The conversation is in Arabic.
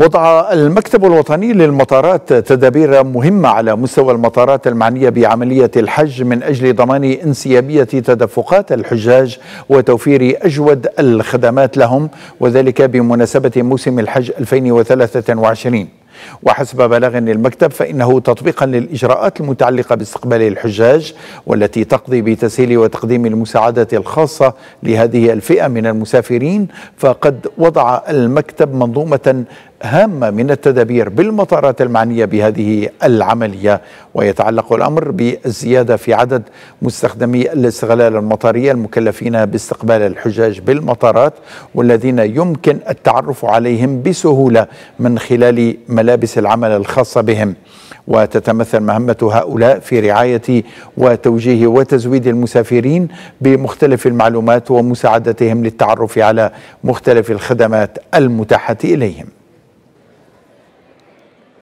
وضع المكتب الوطني للمطارات تدابير مهمة على مستوى المطارات المعنية بعملية الحج من أجل ضمان انسيابية تدفقات الحجاج وتوفير أجود الخدمات لهم وذلك بمناسبة موسم الحج 2023 وحسب بلاغ المكتب فإنه تطبيقا للإجراءات المتعلقة باستقبال الحجاج والتي تقضي بتسهيل وتقديم المساعدة الخاصة لهذه الفئة من المسافرين فقد وضع المكتب منظومة هامة من التدابير بالمطارات المعنية بهذه العملية ويتعلق الأمر بالزيادة في عدد مستخدمي الاستغلال المطاريه المكلفين باستقبال الحجاج بالمطارات والذين يمكن التعرف عليهم بسهولة من خلال ملابس العمل الخاصة بهم وتتمثل مهمة هؤلاء في رعاية وتوجيه وتزويد المسافرين بمختلف المعلومات ومساعدتهم للتعرف على مختلف الخدمات المتاحة إليهم